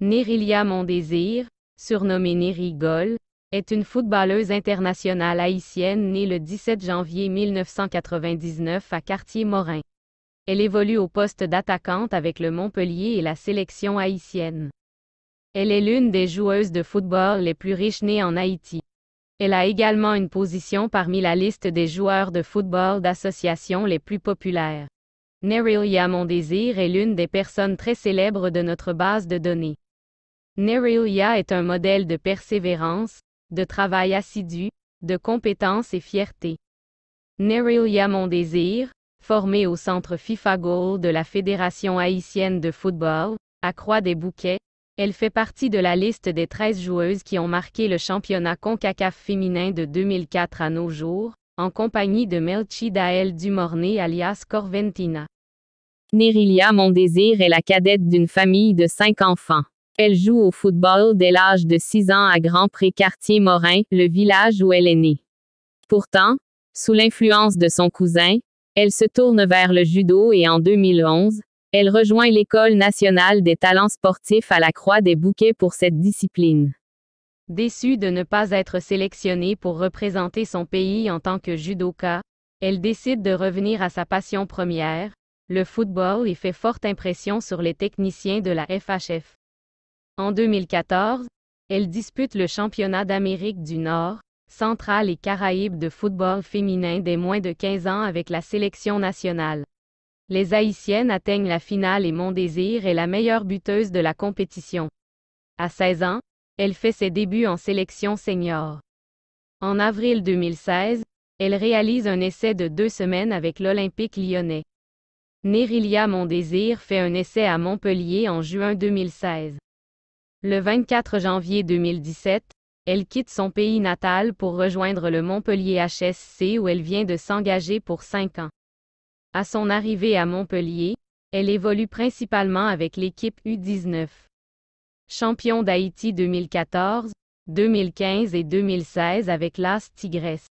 Nerilia Mondésir, surnommée Nerigol, est une footballeuse internationale haïtienne née le 17 janvier 1999 à Cartier-Morin. Elle évolue au poste d'attaquante avec le Montpellier et la sélection haïtienne. Elle est l'une des joueuses de football les plus riches nées en Haïti. Elle a également une position parmi la liste des joueurs de football d'associations les plus populaires. Nerilia Mondésir est l'une des personnes très célèbres de notre base de données. Nerilia est un modèle de persévérance, de travail assidu, de compétence et fierté. Nerilia Mondésir, formée au centre FIFA Goal de la Fédération haïtienne de football, Croix des bouquets, elle fait partie de la liste des 13 joueuses qui ont marqué le championnat CONCACAF féminin de 2004 à nos jours, en compagnie de Melchi Dael Dumorné alias Corventina. Nerilia Mondésir est la cadette d'une famille de cinq enfants. Elle joue au football dès l'âge de 6 ans à Grand Pré Quartier Morin, le village où elle est née. Pourtant, sous l'influence de son cousin, elle se tourne vers le judo et en 2011, elle rejoint l'École nationale des talents sportifs à la Croix des Bouquets pour cette discipline. Déçue de ne pas être sélectionnée pour représenter son pays en tant que judoka, elle décide de revenir à sa passion première, le football et fait forte impression sur les techniciens de la FHF. En 2014, elle dispute le championnat d'Amérique du Nord, Centrale et Caraïbes de football féminin des moins de 15 ans avec la sélection nationale. Les Haïtiennes atteignent la finale et Mon est la meilleure buteuse de la compétition. À 16 ans, elle fait ses débuts en sélection senior. En avril 2016, elle réalise un essai de deux semaines avec l'Olympique lyonnais. Nerilia Mondésir fait un essai à Montpellier en juin 2016. Le 24 janvier 2017, elle quitte son pays natal pour rejoindre le Montpellier HSC où elle vient de s'engager pour 5 ans. À son arrivée à Montpellier, elle évolue principalement avec l'équipe U19. Champion d'Haïti 2014, 2015 et 2016 avec l'As Tigresse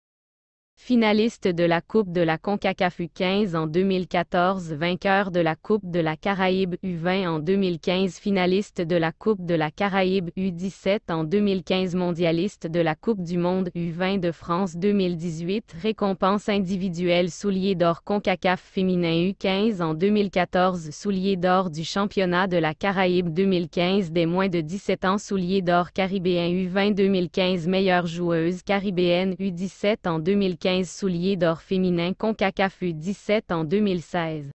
finaliste de la Coupe de la CONCACAF U15 en 2014, vainqueur de la Coupe de la Caraïbe U20 en 2015, finaliste de la Coupe de la Caraïbe U17 en 2015, mondialiste de la Coupe du monde U20 de France 2018, récompense individuelle soulier d'or CONCACAF féminin U15 en 2014, soulier d'or du championnat de la Caraïbe 2015 des moins de 17 ans, soulier d'or caribéen U20 2015, meilleure joueuse caribéenne U17 en 2015 15 souliers d'or féminin concacafu 17 en 2016.